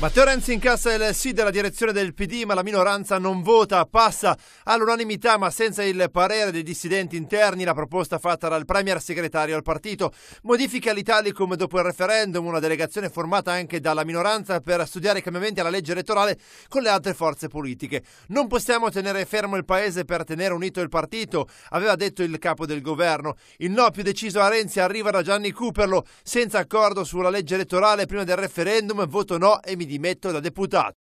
Matteo Renzi incassa il sì della direzione del PD, ma la minoranza non vota, passa all'unanimità ma senza il parere dei dissidenti interni la proposta fatta dal premier segretario al partito. Modifica l'Italicum dopo il referendum, una delegazione formata anche dalla minoranza per studiare i cambiamenti alla legge elettorale con le altre forze politiche. Non possiamo tenere fermo il paese per tenere unito il partito, aveva detto il capo del governo. Il no più deciso a Renzi arriva da Gianni Cuperlo, senza accordo sulla legge elettorale prima del referendum, voto no e mi dimetto da deputato.